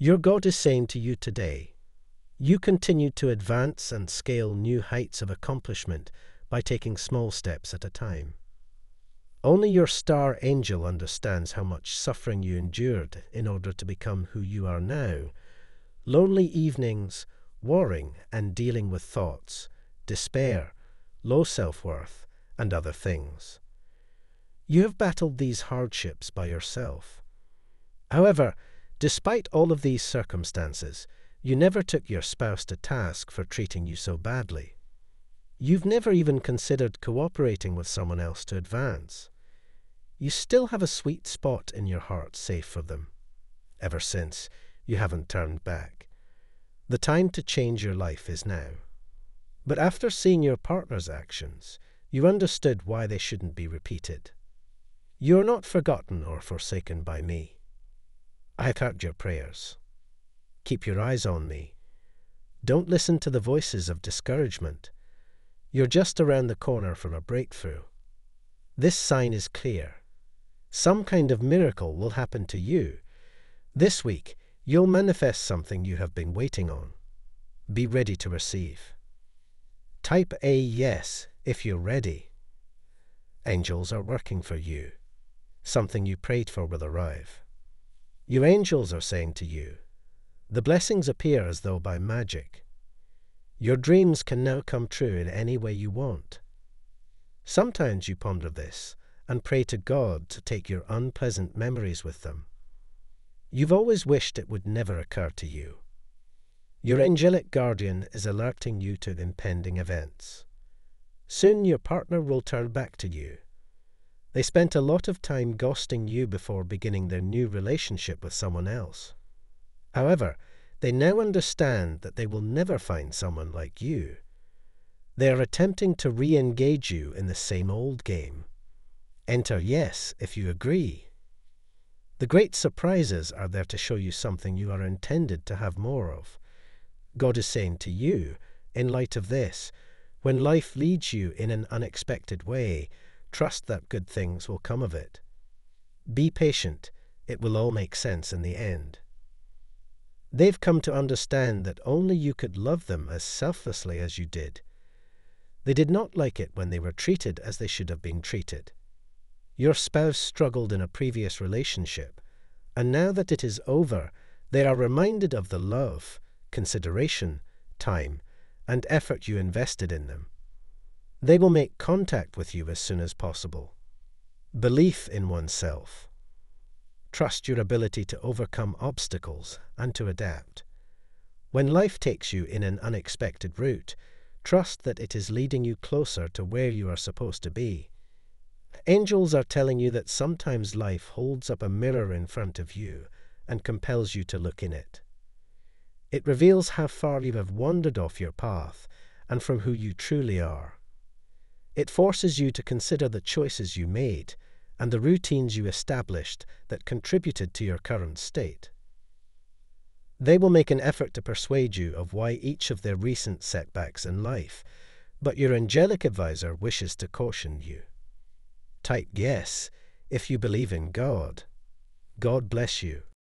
Your God is saying to you today, you continue to advance and scale new heights of accomplishment by taking small steps at a time. Only your star angel understands how much suffering you endured in order to become who you are now. Lonely evenings, warring and dealing with thoughts, despair, low self worth, and other things. You have battled these hardships by yourself. However, Despite all of these circumstances, you never took your spouse to task for treating you so badly. You've never even considered cooperating with someone else to advance. You still have a sweet spot in your heart safe for them. Ever since, you haven't turned back. The time to change your life is now. But after seeing your partner's actions, you understood why they shouldn't be repeated. You're not forgotten or forsaken by me. I have heard your prayers. Keep your eyes on me. Don't listen to the voices of discouragement. You're just around the corner from a breakthrough. This sign is clear. Some kind of miracle will happen to you. This week, you'll manifest something you have been waiting on. Be ready to receive. Type a yes if you're ready. Angels are working for you. Something you prayed for will arrive. Your angels are saying to you, the blessings appear as though by magic. Your dreams can now come true in any way you want. Sometimes you ponder this and pray to God to take your unpleasant memories with them. You've always wished it would never occur to you. Your angelic guardian is alerting you to impending events. Soon your partner will turn back to you they spent a lot of time ghosting you before beginning their new relationship with someone else. However, they now understand that they will never find someone like you. They are attempting to re engage you in the same old game. Enter yes if you agree. The great surprises are there to show you something you are intended to have more of. God is saying to you, in light of this, when life leads you in an unexpected way, Trust that good things will come of it. Be patient, it will all make sense in the end. They've come to understand that only you could love them as selflessly as you did. They did not like it when they were treated as they should have been treated. Your spouse struggled in a previous relationship, and now that it is over, they are reminded of the love, consideration, time, and effort you invested in them. They will make contact with you as soon as possible. Belief in oneself. Trust your ability to overcome obstacles and to adapt. When life takes you in an unexpected route, trust that it is leading you closer to where you are supposed to be. Angels are telling you that sometimes life holds up a mirror in front of you and compels you to look in it. It reveals how far you have wandered off your path and from who you truly are. It forces you to consider the choices you made and the routines you established that contributed to your current state. They will make an effort to persuade you of why each of their recent setbacks in life, but your angelic adviser wishes to caution you. Type yes if you believe in God. God bless you.